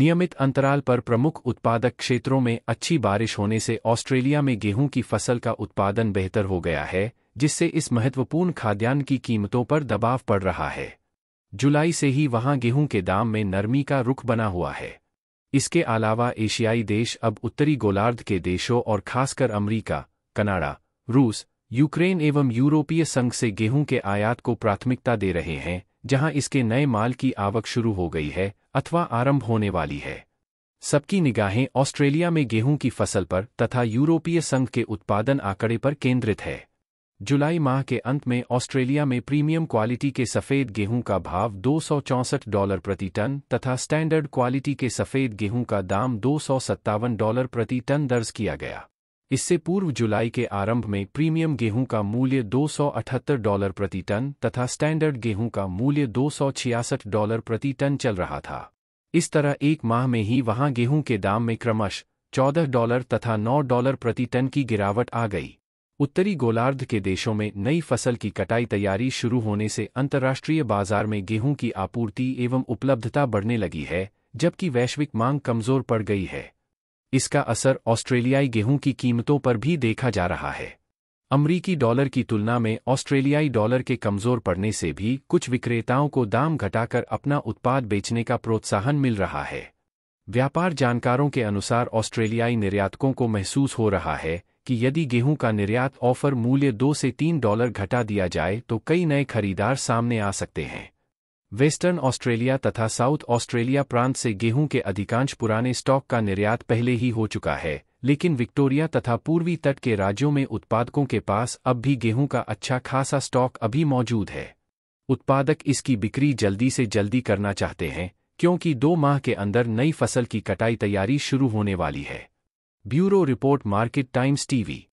नियमित अंतराल पर प्रमुख उत्पादक क्षेत्रों में अच्छी बारिश होने से ऑस्ट्रेलिया में गेहूं की फसल का उत्पादन बेहतर हो गया है जिससे इस महत्वपूर्ण खाद्यान्न की कीमतों पर दबाव पड़ रहा है जुलाई से ही वहां गेहूं के दाम में नरमी का रुख बना हुआ है इसके अलावा एशियाई देश अब उत्तरी गोलार्ध के देशों और खासकर अमरीका कनाडा रूस यूक्रेन एवं यूरोपीय संघ से गेहूं के आयात को प्राथमिकता दे रहे हैं जहां इसके नए माल की आवक शुरू हो गई है अथवा आरंभ होने वाली है सबकी निगाहें ऑस्ट्रेलिया में गेहूं की फसल पर तथा यूरोपीय संघ के उत्पादन आंकड़े पर केंद्रित है जुलाई माह के अंत में ऑस्ट्रेलिया में प्रीमियम क्वालिटी के सफ़ेद गेहूं का भाव दो डॉलर प्रति टन तथा स्टैंडर्ड क्वालिटी के सफ़ेद गेहूं का दाम दो डॉलर प्रति टन दर्ज किया गया इससे पूर्व जुलाई के आरंभ में प्रीमियम गेहूं का मूल्य 278 डॉलर प्रति टन तथा स्टैंडर्ड गेहूं का मूल्य 266 डॉलर प्रति टन चल रहा था इस तरह एक माह में ही वहां गेहूं के दाम में क्रमश 14 डॉलर तथा 9 डॉलर प्रति टन की गिरावट आ गई उत्तरी गोलार्ध के देशों में नई फसल की कटाई तैयारी शुरू होने से अंतर्राष्ट्रीय बाजार में गेहूं की आपूर्ति एवं उपलब्धता बढ़ने लगी है जबकि वैश्विक मांग कमजोर पड़ गई है इसका असर ऑस्ट्रेलियाई गेहूं की कीमतों पर भी देखा जा रहा है अमरीकी डॉलर की तुलना में ऑस्ट्रेलियाई डॉलर के कमजोर पड़ने से भी कुछ विक्रेताओं को दाम घटाकर अपना उत्पाद बेचने का प्रोत्साहन मिल रहा है व्यापार जानकारों के अनुसार ऑस्ट्रेलियाई निर्यातकों को महसूस हो रहा है कि यदि गेहूं का निर्यात ऑफर मूल्य दो से तीन डॉलर घटा दिया जाए तो कई नए खरीदार सामने आ सकते हैं वेस्टर्न ऑस्ट्रेलिया तथा साउथ ऑस्ट्रेलिया प्रांत से गेहूं के अधिकांश पुराने स्टॉक का निर्यात पहले ही हो चुका है लेकिन विक्टोरिया तथा पूर्वी तट के राज्यों में उत्पादकों के पास अब भी गेहूं का अच्छा खासा स्टॉक अभी मौजूद है उत्पादक इसकी बिक्री जल्दी से जल्दी करना चाहते हैं क्योंकि दो माह के अंदर नई फसल की कटाई तैयारी शुरू होने वाली है bureau report market Times TV